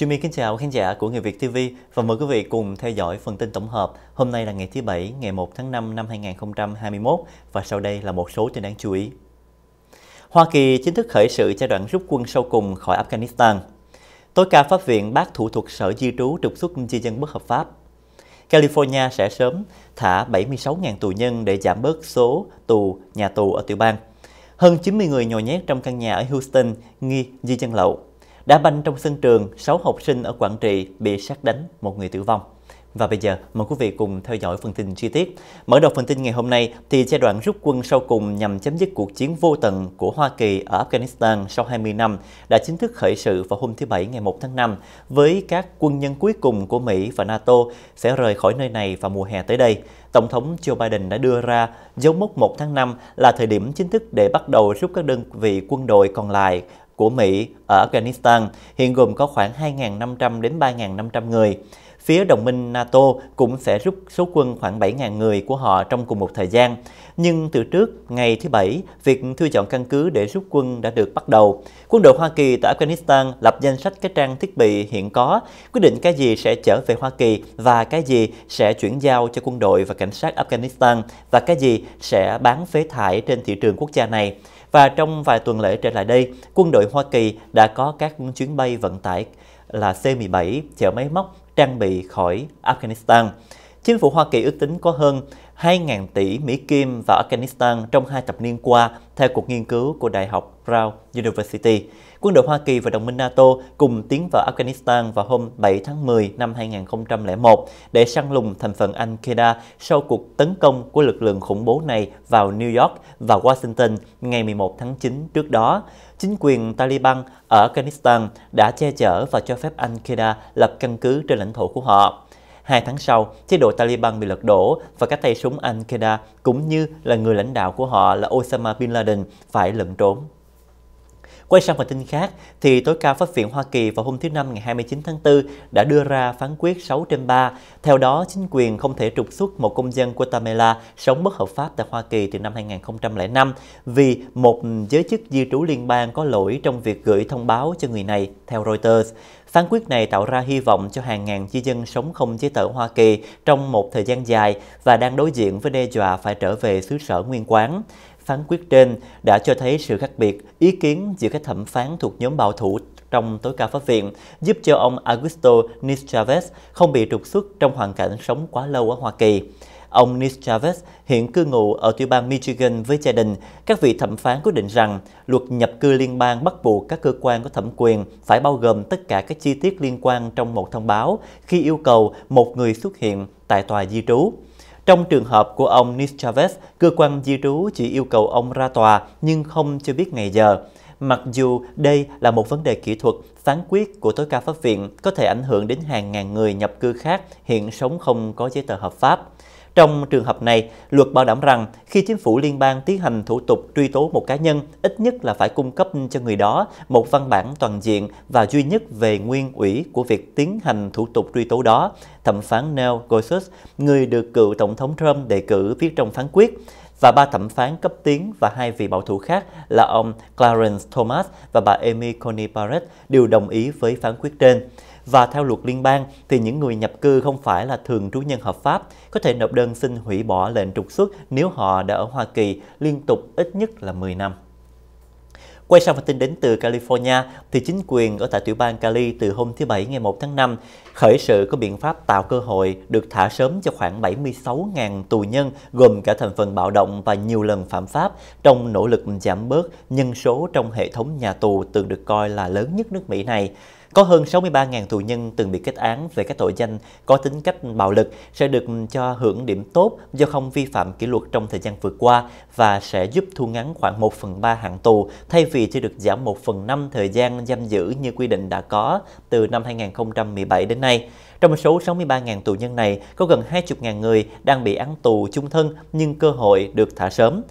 Jimmy kính chào khán giả của Người Việt TV và mời quý vị cùng theo dõi phần tin tổng hợp. Hôm nay là ngày thứ Bảy, ngày 1 tháng 5 năm 2021 và sau đây là một số tin đáng chú ý. Hoa Kỳ chính thức khởi sự giai đoạn rút quân sâu cùng khỏi Afghanistan. Tối cao pháp viện bác thủ thuật sở di trú trục xuất di dân bất hợp pháp. California sẽ sớm thả 76.000 tù nhân để giảm bớt số tù nhà tù ở tiểu bang. Hơn 90 người nhồi nhét trong căn nhà ở Houston nghi di dân lậu. Đá banh trong sân trường, 6 học sinh ở Quảng Trị bị sát đánh, một người tử vong. Và bây giờ, mời quý vị cùng theo dõi phần tin chi tiết. Mở đầu phần tin ngày hôm nay thì giai đoạn rút quân sau cùng nhằm chấm dứt cuộc chiến vô tận của Hoa Kỳ ở Afghanistan sau 20 năm đã chính thức khởi sự vào hôm thứ Bảy ngày 1 tháng 5 với các quân nhân cuối cùng của Mỹ và NATO sẽ rời khỏi nơi này vào mùa hè tới đây. Tổng thống Joe Biden đã đưa ra dấu mốc 1 tháng 5 là thời điểm chính thức để bắt đầu rút các đơn vị quân đội còn lại của Mỹ ở Afghanistan, hiện gồm có khoảng 2.500 đến 3.500 người. Phía đồng minh NATO cũng sẽ rút số quân khoảng 7.000 người của họ trong cùng một thời gian. Nhưng từ trước ngày thứ Bảy, việc thu chọn căn cứ để rút quân đã được bắt đầu. Quân đội Hoa Kỳ tại Afghanistan lập danh sách các trang thiết bị hiện có, quyết định cái gì sẽ trở về Hoa Kỳ và cái gì sẽ chuyển giao cho quân đội và cảnh sát Afghanistan và cái gì sẽ bán phế thải trên thị trường quốc gia này. Và trong vài tuần lễ trở lại đây, quân đội Hoa Kỳ đã có các chuyến bay vận tải là C-17 chở máy móc trang bị khỏi Afghanistan. Chính phủ Hoa Kỳ ước tính có hơn 2.000 tỷ Mỹ Kim vào Afghanistan trong hai thập niên qua, theo cuộc nghiên cứu của Đại học Brown University quân đội Hoa Kỳ và đồng minh NATO cùng tiến vào Afghanistan vào hôm 7 tháng 10 năm 2001 để săn lùng thành phần Al-Qaeda sau cuộc tấn công của lực lượng khủng bố này vào New York và Washington ngày 11 tháng 9 trước đó. Chính quyền Taliban ở Afghanistan đã che chở và cho phép Al-Qaeda lập căn cứ trên lãnh thổ của họ. Hai tháng sau, chế độ Taliban bị lật đổ và các tay súng Al-Qaeda cũng như là người lãnh đạo của họ là Osama Bin Laden phải lẩn trốn. Quay sang phần tin khác, thì tối cao pháp viện Hoa Kỳ vào hôm thứ Năm ngày 29 tháng 4 đã đưa ra phán quyết 6 trên 3. Theo đó, chính quyền không thể trục xuất một công dân Guatemala sống bất hợp pháp tại Hoa Kỳ từ năm 2005 vì một giới chức di trú liên bang có lỗi trong việc gửi thông báo cho người này, theo Reuters. Phán quyết này tạo ra hy vọng cho hàng ngàn di dân sống không giấy tờ Hoa Kỳ trong một thời gian dài và đang đối diện với đe dọa phải trở về xứ sở nguyên quán. Phán quyết trên đã cho thấy sự khác biệt ý kiến giữa các thẩm phán thuộc nhóm bảo thủ trong tối cao pháp viện, giúp cho ông Augusto Chavez không bị trục xuất trong hoàn cảnh sống quá lâu ở Hoa Kỳ. Ông Nick Chavez hiện cư ngụ ở tiểu bang Michigan với gia đình. Các vị thẩm phán quyết định rằng luật nhập cư liên bang bắt buộc các cơ quan có thẩm quyền phải bao gồm tất cả các chi tiết liên quan trong một thông báo khi yêu cầu một người xuất hiện tại tòa di trú. Trong trường hợp của ông Nischavez, cơ quan di trú chỉ yêu cầu ông ra tòa nhưng không cho biết ngày giờ. Mặc dù đây là một vấn đề kỹ thuật, phán quyết của tối cao pháp viện có thể ảnh hưởng đến hàng ngàn người nhập cư khác hiện sống không có giấy tờ hợp pháp. Trong trường hợp này, luật bảo đảm rằng khi chính phủ liên bang tiến hành thủ tục truy tố một cá nhân, ít nhất là phải cung cấp cho người đó một văn bản toàn diện và duy nhất về nguyên ủy của việc tiến hành thủ tục truy tố đó, thẩm phán Neil Gorsuch, người được cựu Tổng thống Trump đề cử viết trong phán quyết và ba thẩm phán cấp tiến và hai vị bảo thủ khác là ông Clarence Thomas và bà Amy Coney Barrett đều đồng ý với phán quyết trên. Và theo luật liên bang thì những người nhập cư không phải là thường trú nhân hợp pháp có thể nộp đơn xin hủy bỏ lệnh trục xuất nếu họ đã ở Hoa Kỳ liên tục ít nhất là 10 năm. Quay sang phần tin đến từ California, thì chính quyền ở tại tiểu bang Cali từ hôm thứ Bảy ngày 1 tháng 5 khởi sự có biện pháp tạo cơ hội được thả sớm cho khoảng 76.000 tù nhân gồm cả thành phần bạo động và nhiều lần phạm pháp trong nỗ lực giảm bớt nhân số trong hệ thống nhà tù từng được coi là lớn nhất nước Mỹ này. Có hơn 63.000 tù nhân từng bị kết án về các tội danh có tính cách bạo lực sẽ được cho hưởng điểm tốt do không vi phạm kỷ luật trong thời gian vừa qua và sẽ giúp thu ngắn khoảng 1 phần 3 hạng tù thay vì chỉ được giảm 1 phần 5 thời gian giam giữ như quy định đã có từ năm 2017 đến nay. Trong số 63.000 tù nhân này, có gần 20.000 người đang bị án tù chung thân nhưng cơ hội được thả sớm.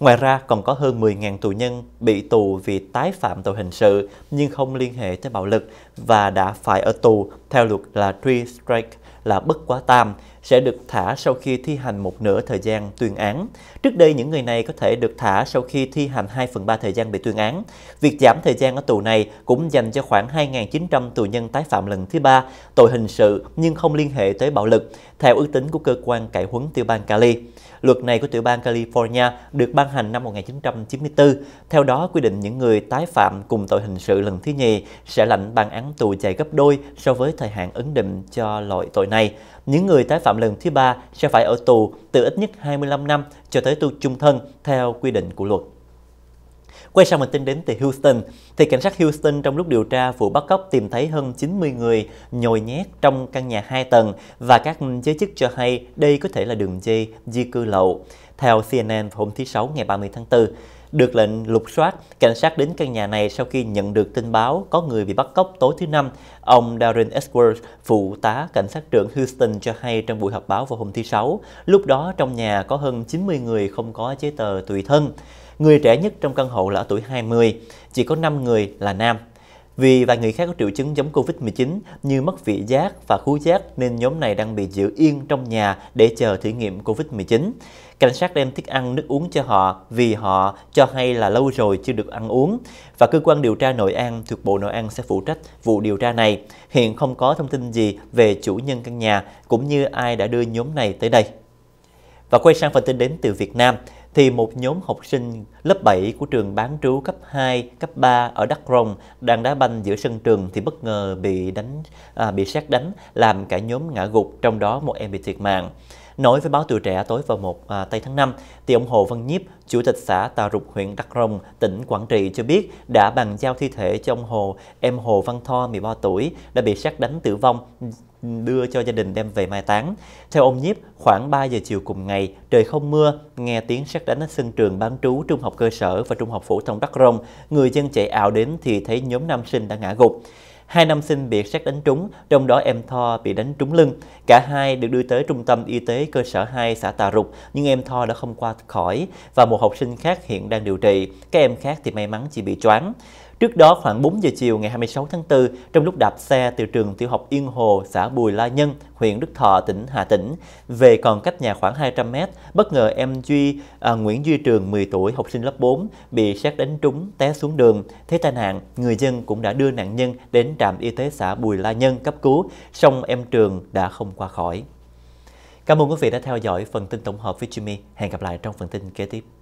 Ngoài ra, còn có hơn 10.000 tù nhân bị tù vì tái phạm tội hình sự nhưng không liên hệ tới bạo lực và đã phải ở tù theo luật là three strike là bất quá tam sẽ được thả sau khi thi hành một nửa thời gian tuyên án. Trước đây, những người này có thể được thả sau khi thi hành 2 phần 3 thời gian bị tuyên án. Việc giảm thời gian ở tù này cũng dành cho khoảng 2.900 tù nhân tái phạm lần thứ ba tội hình sự nhưng không liên hệ tới bạo lực, theo ước tính của cơ quan cải huấn tiểu bang Cali. Luật này của tiểu bang California được ban hành năm 1994. Theo đó, quy định những người tái phạm cùng tội hình sự lần thứ nhì sẽ lãnh bản án tù dài gấp đôi so với thời hạn ấn định cho loại tội này những người tái phạm lần thứ ba sẽ phải ở tù từ ít nhất 25 năm cho tới tù chung thân theo quy định của luật. Quay sang mình tin đến từ Houston, thì cảnh sát Houston trong lúc điều tra vụ bắt cóc tìm thấy hơn 90 người nhồi nhét trong căn nhà 2 tầng và các giới chức cho hay đây có thể là đường dây di cư lậu. Theo CNN hôm thứ Sáu ngày 30 tháng 4, được lệnh lục soát, cảnh sát đến căn nhà này sau khi nhận được tin báo có người bị bắt cóc tối thứ Năm. Ông Darren Edwards, phụ tá cảnh sát trưởng Houston cho hay trong buổi họp báo vào hôm thứ Sáu, lúc đó trong nhà có hơn 90 người không có giấy tờ tùy thân. Người trẻ nhất trong căn hộ là ở tuổi 20, chỉ có 5 người là nam. Vì vài người khác có triệu chứng giống COVID-19 như mất vị giác và khú giác nên nhóm này đang bị giữ yên trong nhà để chờ thử nghiệm COVID-19. Cảnh sát đem thức ăn, nước uống cho họ vì họ cho hay là lâu rồi chưa được ăn uống. Và cơ quan điều tra nội an thuộc Bộ Nội an sẽ phụ trách vụ điều tra này. Hiện không có thông tin gì về chủ nhân căn nhà cũng như ai đã đưa nhóm này tới đây. Và quay sang phần tin đến từ Việt Nam thì một nhóm học sinh lớp 7 của trường bán trú cấp 2, cấp 3 ở Đắk Rồng đang đá banh giữa sân trường thì bất ngờ bị đánh à, bị sát đánh làm cả nhóm ngã gục, trong đó một em bị thiệt mạng. Nói với báo tuổi trẻ tối vào một à, tây tháng 5, thì ông Hồ Văn Nhiếp, Chủ tịch xã Tà Rục, huyện Đắk Rồng, tỉnh Quảng Trị cho biết đã bàn giao thi thể cho ông Hồ, em Hồ Văn Tho, 13 tuổi, đã bị sát đánh tử vong đưa cho gia đình đem về mai táng. Theo ông Nhiếp, khoảng 3 giờ chiều cùng ngày, trời không mưa, nghe tiếng sét đánh ở sân trường bán trú trung học cơ sở và trung học phổ thông Đắk Rông, người dân chạy ảo đến thì thấy nhóm nam sinh đã ngã gục. Hai nam sinh bị sét đánh trúng, trong đó em Tho bị đánh trúng lưng. Cả hai được đưa tới trung tâm y tế cơ sở 2 xã Tà Rục, nhưng em Tho đã không qua khỏi và một học sinh khác hiện đang điều trị. Các em khác thì may mắn chỉ bị choáng. Trước đó khoảng 4 giờ chiều ngày 26 tháng 4, trong lúc đạp xe từ trường tiểu học Yên Hồ, xã Bùi La Nhân, huyện Đức Thọ, tỉnh Hà Tĩnh, về còn cách nhà khoảng 200 mét, bất ngờ em Duy, à, Nguyễn Duy Trường 10 tuổi, học sinh lớp 4, bị sát đánh trúng, té xuống đường. Thế tai nạn, người dân cũng đã đưa nạn nhân đến trạm y tế xã Bùi La Nhân cấp cứu, song em Trường đã không qua khỏi. Cảm ơn quý vị đã theo dõi phần tin tổng hợp với Jimmy. Hẹn gặp lại trong phần tin kế tiếp.